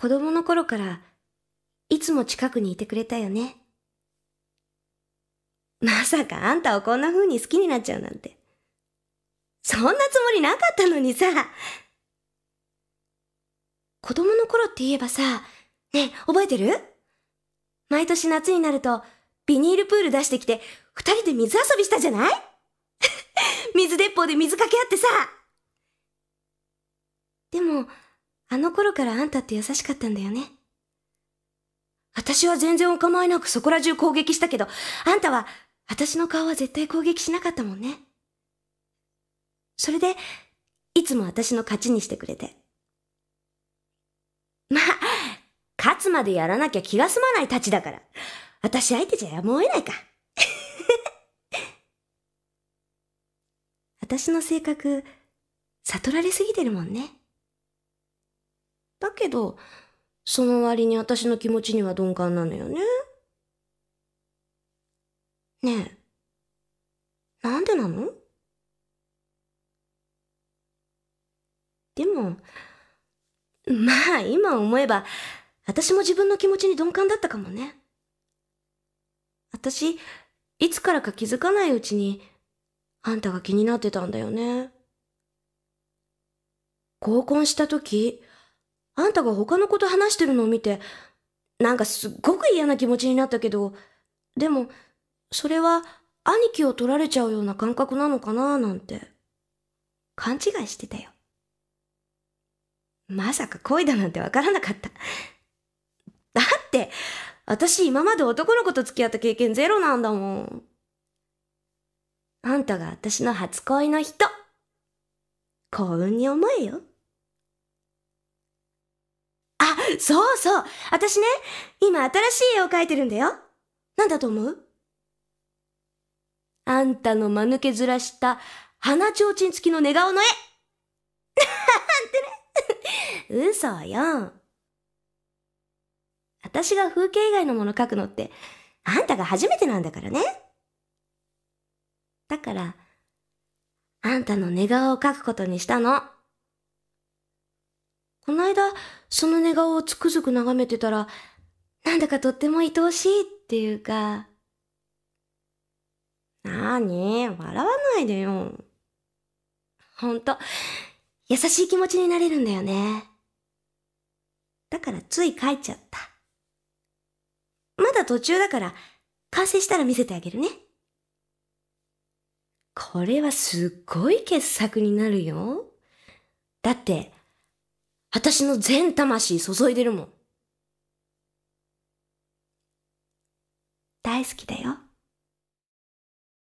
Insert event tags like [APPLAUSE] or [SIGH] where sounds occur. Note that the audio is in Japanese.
子供の頃からいつも近くにいてくれたよね。まさかあんたをこんな風に好きになっちゃうなんて。そんなつもりなかったのにさ。子供の頃って言えばさ、ねえ、覚えてる毎年夏になると、ビニールプール出してきて、二人で水遊びしたじゃない [LAUGHS] 水鉄砲で水かけ合ってさ。でも、あの頃からあんたって優しかったんだよね。私は全然お構いなくそこら中攻撃したけど、あんたは、私の顔は絶対攻撃しなかったもんね。それで、いつも私の勝ちにしてくれて。まあ、勝つまでやらなきゃ気が済まないたちだから。私相手じゃやむを得ないか。[LAUGHS] 私の性格、悟られすぎてるもんね。だけど、その割に私の気持ちには鈍感なのよね。ねえ、なんでなのでも、まあ今思えば、私も自分の気持ちに鈍感だったかもね。私、いつからか気づかないうちに、あんたが気になってたんだよね。合コンした時、あんたが他の子と話してるのを見て、なんかすっごく嫌な気持ちになったけど、でも、それは兄貴を取られちゃうような感覚なのかななんて、勘違いしてたよ。まさか恋だなんてわからなかった。だって、私今まで男の子と付き合った経験ゼロなんだもん。あんたが私の初恋の人。幸運に思えよ。そうそう私ね、今新しい絵を描いてるんだよ。なんだと思うあんたの間抜けずらした鼻ちょうちん付きの寝顔の絵っ [LAUGHS] てね。嘘よ。私が風景以外のもの描くのって、あんたが初めてなんだからね。だから、あんたの寝顔を描くことにしたの。この間その寝顔をつくづく眺めてたら、なんだかとっても愛おしいっていうか。なーに、笑わないでよ。ほんと、優しい気持ちになれるんだよね。だからつい書いちゃった。まだ途中だから、完成したら見せてあげるね。これはすっごい傑作になるよ。だって、私の全魂注いでるもん。大好きだよ。